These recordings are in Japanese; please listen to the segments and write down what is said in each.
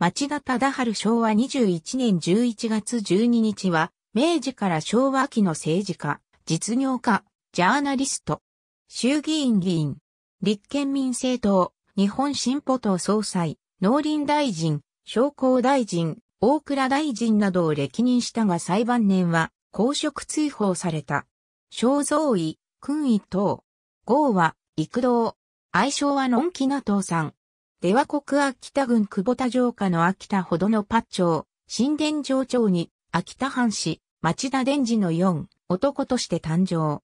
町田忠春昭和21年11月12日は、明治から昭和期の政治家、実業家、ジャーナリスト、衆議院議員、立憲民政党、日本進歩党総裁、農林大臣、商工大臣、大倉大臣などを歴任したが裁判年は公職追放された。肖像位、勲位等。号は、育道。愛称はのんきな倒さん。出羽国秋田郡久保田城下の秋田ほどの八町、新田城町に、秋田藩士、町田伝次の四、男として誕生。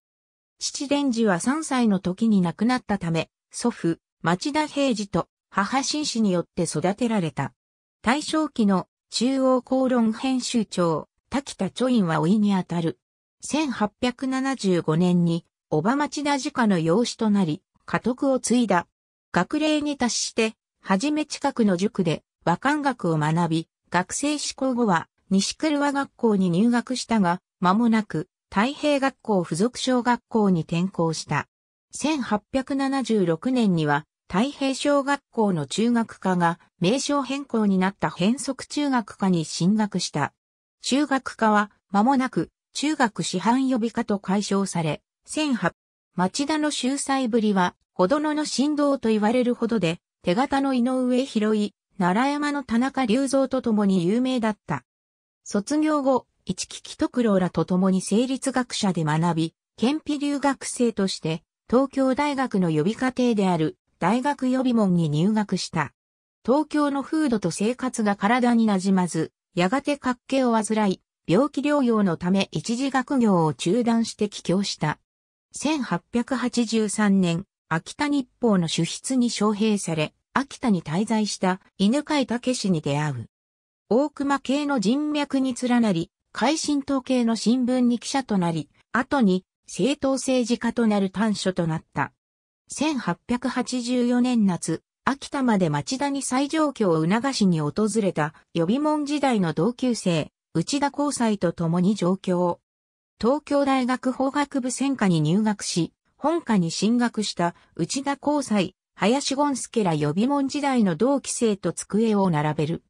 父伝次は3歳の時に亡くなったため、祖父、町田平次と母紳士によって育てられた。大正期の中央公論編集長、滝田著院は老いにあたる。1875年に、小場町田自家の養子となり、家督を継いだ。学齢に達して、はじめ近くの塾で和漢学を学び、学生志向後は西黒和学校に入学したが、間もなく太平学校附属小学校に転校した。1876年には太平小学校の中学科が名称変更になった変則中学科に進学した。中学科は間もなく中学師範予備科と解消され、1800、町田の秀才ぶりは、ほどのの振動と言われるほどで、手形の井上博井、奈良山の田中隆三と共に有名だった。卒業後、市木木徳郎らと共に成立学者で学び、県比留学生として、東京大学の予備課程である大学予備門に入学した。東京の風土と生活が体になじまず、やがて活気を患い、病気療養のため一時学業を中断して帰郷した。1883年、秋田日報の主筆に招聘され、秋田に滞在した犬飼武氏に出会う。大熊系の人脈に連なり、海新党系の新聞に記者となり、後に政党政治家となる短所となった。1884年夏、秋田まで町田に最上京を促しに訪れた予備門時代の同級生、内田光斎と共に上京。東京大学法学部専科に入学し、本科に進学した内田光斎、林権助ら予備門時代の同期生と机を並べる。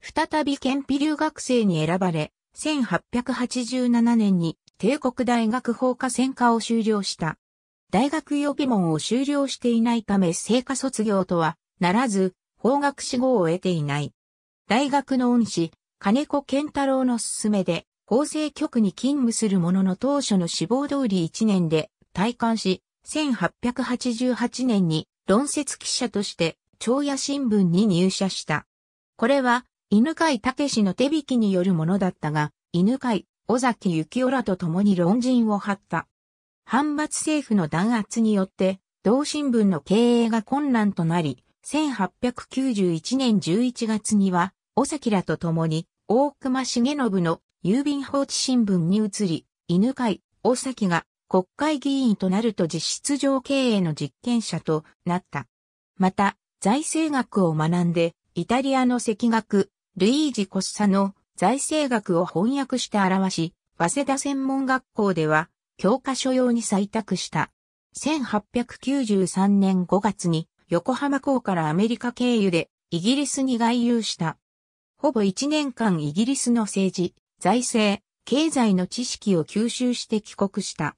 再び県比留学生に選ばれ、1887年に帝国大学法科専科を修了した。大学予備門を修了していないため成果卒業とはならず、法学士号を得ていない。大学の恩師、金子健太郎の勧めで、法制局に勤務するものの当初の志望通り1年で、退官し、1888年に論説記者として長野新聞に入社した。これは犬飼武の手引きによるものだったが、犬飼、尾崎幸雄らと共に論陣を張った。反発政府の弾圧によって、同新聞の経営が困難となり、1891年11月には、尾崎らと共に、大隈重信の郵便放置新聞に移り、犬飼、尾崎が国会議員となると実質上経営の実験者となった。また、財政学を学んで、イタリアの赤学、ルイージ・コッサの財政学を翻訳して表し、早稲田専門学校では、教科書用に採択した。1893年5月に、横浜港からアメリカ経由で、イギリスに外遊した。ほぼ1年間イギリスの政治、財政、経済の知識を吸収して帰国した。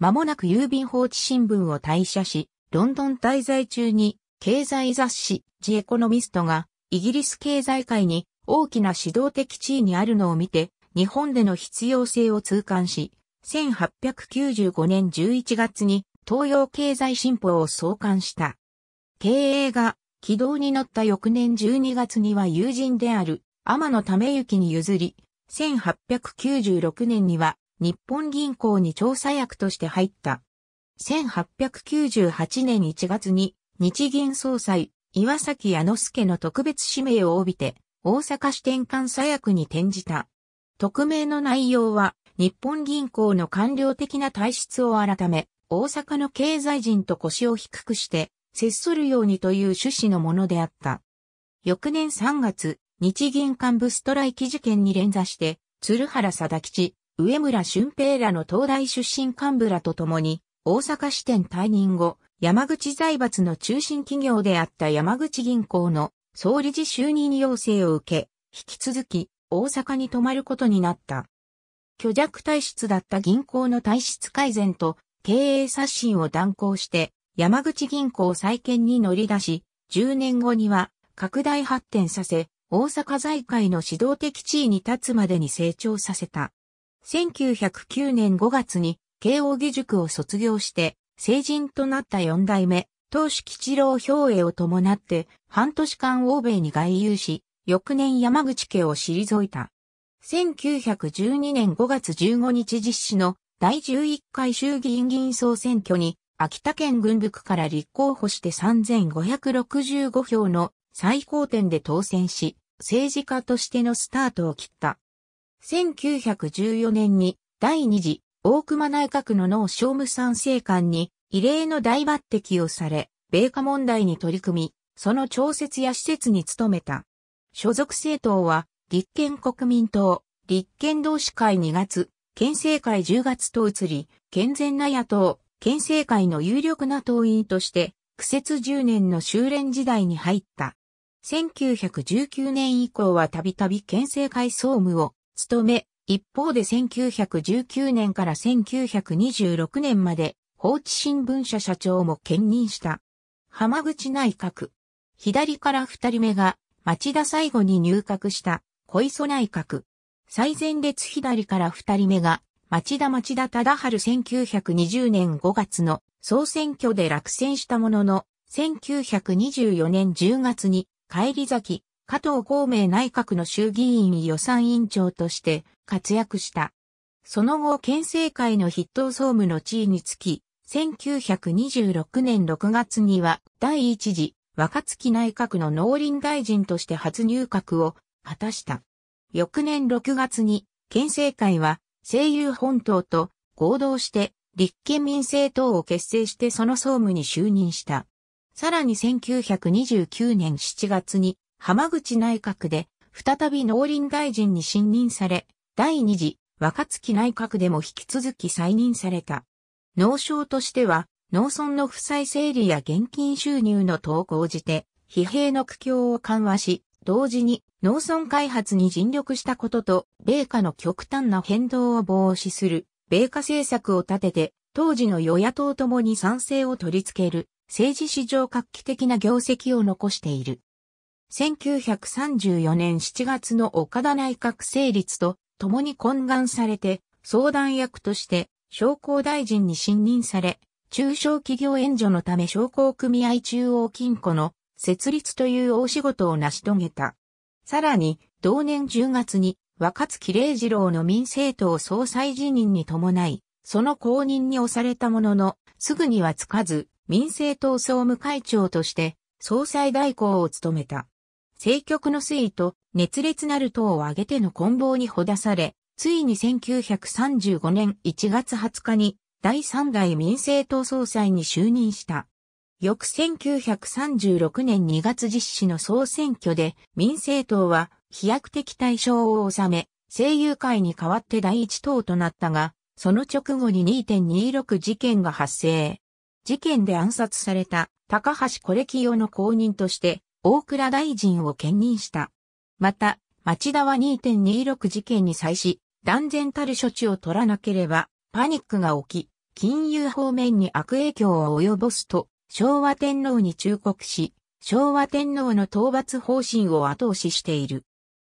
間もなく郵便放置新聞を退社し、ロンドン滞在中に経済雑誌ジエコノミストがイギリス経済界に大きな指導的地位にあるのを見て日本での必要性を痛感し、1895年11月に東洋経済新報を創刊した。経営が軌道に乗った翌年12月には友人である天野為之に譲り、1896年には日本銀行に調査役として入った。1898年1月に日銀総裁岩崎矢之助の特別指名を帯びて大阪支店監査役に転じた。匿名の内容は日本銀行の官僚的な体質を改め大阪の経済人と腰を低くして接するようにという趣旨のものであった。翌年3月、日銀幹部ストライキ事件に連座して、鶴原貞吉、上村俊平らの東大出身幹部らと共に、大阪支店退任後、山口財閥の中心企業であった山口銀行の総理事就任要請を受け、引き続き大阪に泊まることになった。虚弱体質だった銀行の体質改善と経営刷新を断行して山口銀行再建に乗り出し、10年後には拡大発展させ、大阪財界の指導的地位に立つまでに成長させた。1909年5月に慶応義塾を卒業して成人となった四代目、当主吉郎兵衛を伴って半年間欧米に外遊し、翌年山口家を退いた。1912年5月15日実施の第11回衆議院議員総選挙に秋田県軍部区から立候補して3565票の最高点で当選し、政治家としてのスタートを切った。1914年に第二次大熊内閣の農商務参政官に異例の大抜擢をされ、米化問題に取り組み、その調節や施設に努めた。所属政党は、立憲国民党、立憲同志会2月、県政会10月と移り、健全な野党、県政会の有力な党員として、苦節10年の修練時代に入った。1919年以降はたびたび県政会総務を務め、一方で1919年から1926年まで、放置新聞社社長も兼任した。浜口内閣。左から二人目が、町田最後に入閣した、小磯内閣。最前列左から二人目が、町田町田忠春1920年5月の総選挙で落選したものの、1924年10月に、帰り咲き、加藤孔明内閣の衆議院予算委員長として活躍した。その後、県政会の筆頭総務の地位につき、1926年6月には第一次若月内閣の農林大臣として初入閣を果たした。翌年6月に県政会は声友本党と合同して立憲民政党を結成してその総務に就任した。さらに1929年7月に浜口内閣で、再び農林大臣に信任され、第二次若月内閣でも引き続き再任された。農省としては、農村の負債整理や現金収入の投稿じて、疲弊の苦境を緩和し、同時に農村開発に尽力したことと、米価の極端な変動を防止する、米価政策を立てて、当時の与野党ともに賛成を取り付ける、政治史上画期的な業績を残している。1934年7月の岡田内閣成立と共に懇願されて、相談役として商工大臣に信任され、中小企業援助のため商工組合中央金庫の設立という大仕事を成し遂げた。さらに、同年10月に若月玲二郎の民政党総裁辞任に伴い、その後任に押されたものの、すぐにはつかず、民政党総務会長として、総裁代行を務めた。政局の推移と熱烈なる党を挙げての棍棒にほだされ、ついに1935年1月20日に第3代民政党総裁に就任した。翌1936年2月実施の総選挙で民政党は飛躍的対象を収め、声優会に代わって第一党となったが、その直後に2.26事件が発生。事件で暗殺された高橋コ歴キの後任として大倉大臣を兼任した。また、町田は2.26事件に際し、断然たる処置を取らなければ、パニックが起き、金融方面に悪影響を及ぼすと、昭和天皇に忠告し、昭和天皇の討伐方針を後押ししている。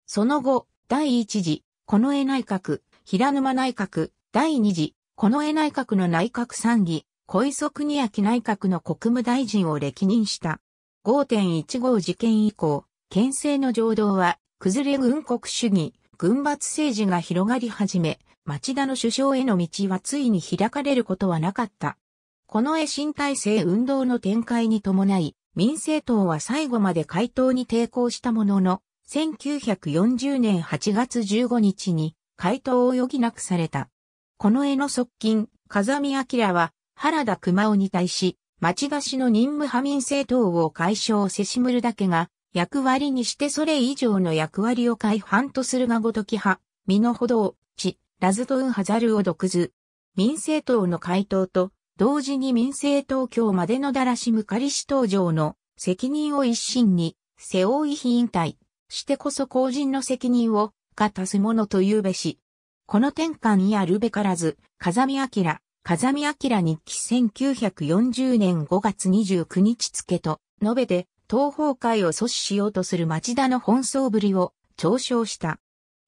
その後、第一次、近衛内閣、平沼内閣、第二次、近衛内閣の内閣参議、小磯国明内閣の国務大臣を歴任した。5.15事件以降、県政の情動は、崩れ軍国主義、軍閥政治が広がり始め、町田の首相への道はついに開かれることはなかった。この絵新体制運動の展開に伴い、民政党は最後まで回答に抵抗したものの、1940年8月15日に回答を余儀なくされた。この絵の側近、風見明は原田熊雄に対し、町田市の任務派民政党を解消せしむるだけが、役割にしてそれ以上の役割を改反とするがごとき派、身のほどを、地、ラズトウンハザルを独ず。民政党の回答と、同時に民政党今日までのだらしむかりし登場の責任を一身に、背負い非引退、してこそ公人の責任を、がたすものというべし。この転換やるべからず、風見明、風見明日記1940年5月29日付と、述べて、東方会を阻止しようとする町田の奔走ぶりを、嘲笑した。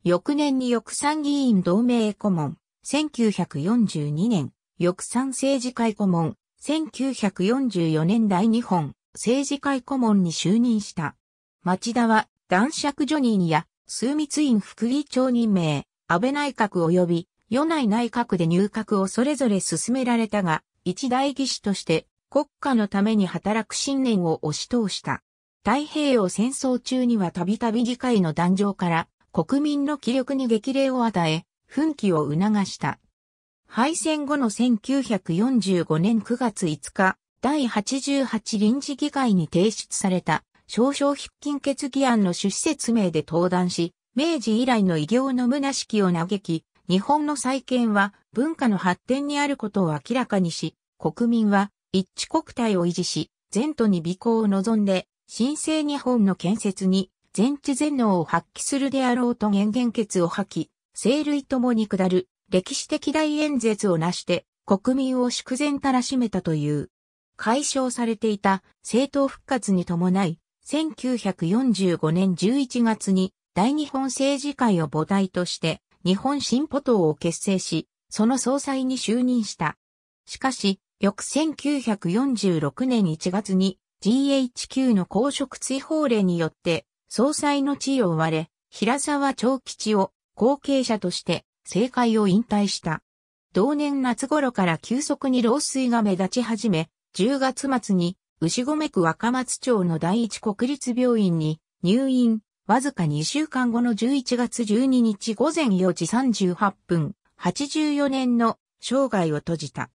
翌年に翌参議院同盟顧問、1942年、翌参政治会顧問、1944年大日本政治会顧問に就任した。町田は男爵ジョニーや数密院副議長任命、安倍内閣及び与内内閣で入閣をそれぞれ進められたが、一大義士として国家のために働く信念を押し通した。太平洋戦争中にはたびたび議会の壇上から国民の気力に激励を与え、奮起を促した。敗戦後の1945年9月5日、第88臨時議会に提出された少々筆金決議案の趣旨説明で登壇し、明治以来の異業の虚しきを嘆き、日本の再建は文化の発展にあることを明らかにし、国民は一致国体を維持し、前途に美行を望んで、新生日本の建設に全知全能を発揮するであろうと言言決を吐き、生類ともに下る歴史的大演説を成して国民を祝然たらしめたという。解消されていた政党復活に伴い、1945年11月に大日本政治会を母体として日本進歩党を結成し、その総裁に就任した。しかし、翌1946年1月に GHQ の公職追放令によって総裁の地位を追われ、平沢長吉を後継者として政界を引退した。同年夏頃から急速に老衰が目立ち始め、10月末に牛込区若松町の第一国立病院に入院、わずか2週間後の11月12日午前4時38分、84年の生涯を閉じた。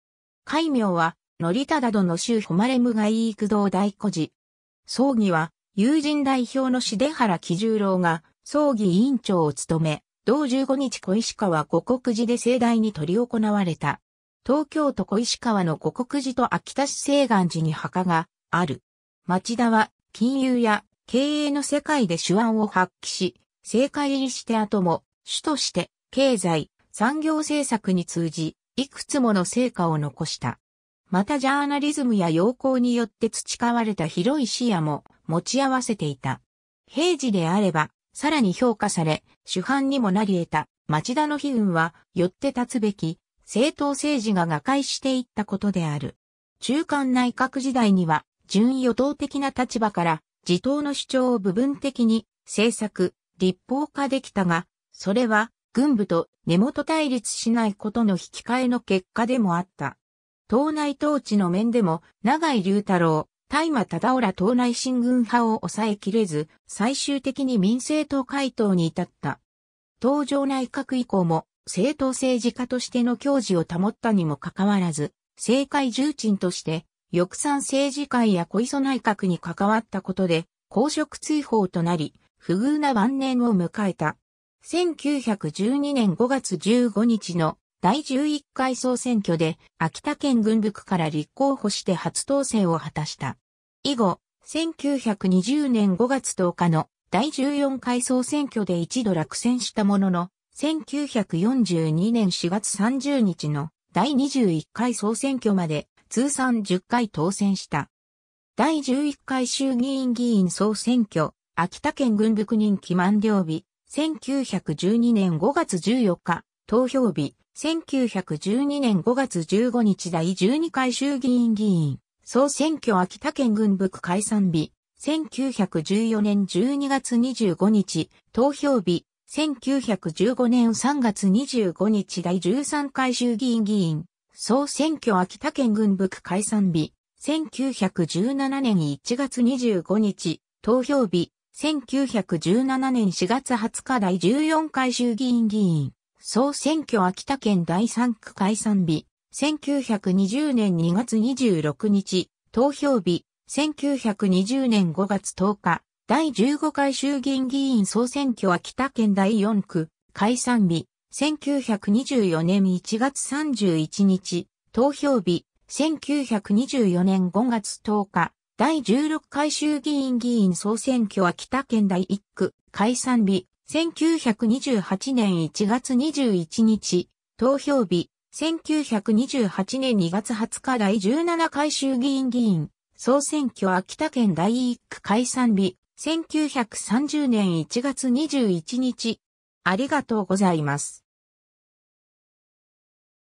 戒名は、のりただどの州誉れむがいい駆動大孤児。葬儀は、友人代表の重原喜十郎が、葬儀委員長を務め、同15日小石川五国寺で盛大に執り行われた。東京都小石川の五国寺と秋田市西岸寺に墓がある。町田は、金融や経営の世界で手腕を発揮し、政界入りして後も、主として、経済、産業政策に通じ、いくつもの成果を残した。またジャーナリズムや要項によって培われた広い視野も持ち合わせていた。平時であれば、さらに評価され、主犯にもなり得た町田の悲運は、よって立つべき、政党政治が瓦解していったことである。中間内閣時代には、準与党的な立場から自党の主張を部分的に政策、立法化できたが、それは軍部と根元対立しないことの引き換えの結果でもあった。党内統治の面でも、長井龍太郎、大麻忠浦ら党内新軍派を抑えきれず、最終的に民政党回答に至った。東条内閣以降も、政党政治家としての矜持を保ったにもかかわらず、政界重鎮として翼賛政治会や小磯内閣に関わったことで、公職追放となり、不遇な晩年を迎えた。1912年5月15日の第11回総選挙で秋田県軍部区から立候補して初当選を果たした。以後、1920年5月10日の第14回総選挙で一度落選したものの、1942年4月30日の第21回総選挙まで通算10回当選した。第11回衆議院議員総選挙、秋田県軍部区人期満了日、1912年5月14日、投票日、1912年5月15日第12回衆議院議員、総選挙秋田県軍部区解散日、1914年12月25日、投票日、1915年3月25日第13回衆議院議員、総選挙秋田県軍部区解散日、1917年1月25日、投票日、1917年4月20日第14回衆議院議員、総選挙秋田県第3区解散日、1920年2月26日、投票日、1920年5月10日、第15回衆議院議員総選挙秋田県第4区、解散日、1924年1月31日、投票日、1924年5月10日、第16回衆議院議員総選挙は北県第1区、解散日、1928年1月21日、投票日、1928年2月20日第17回衆議院議員、総選挙秋田県第1区解散日、1930年1月21日。ありがとうございます。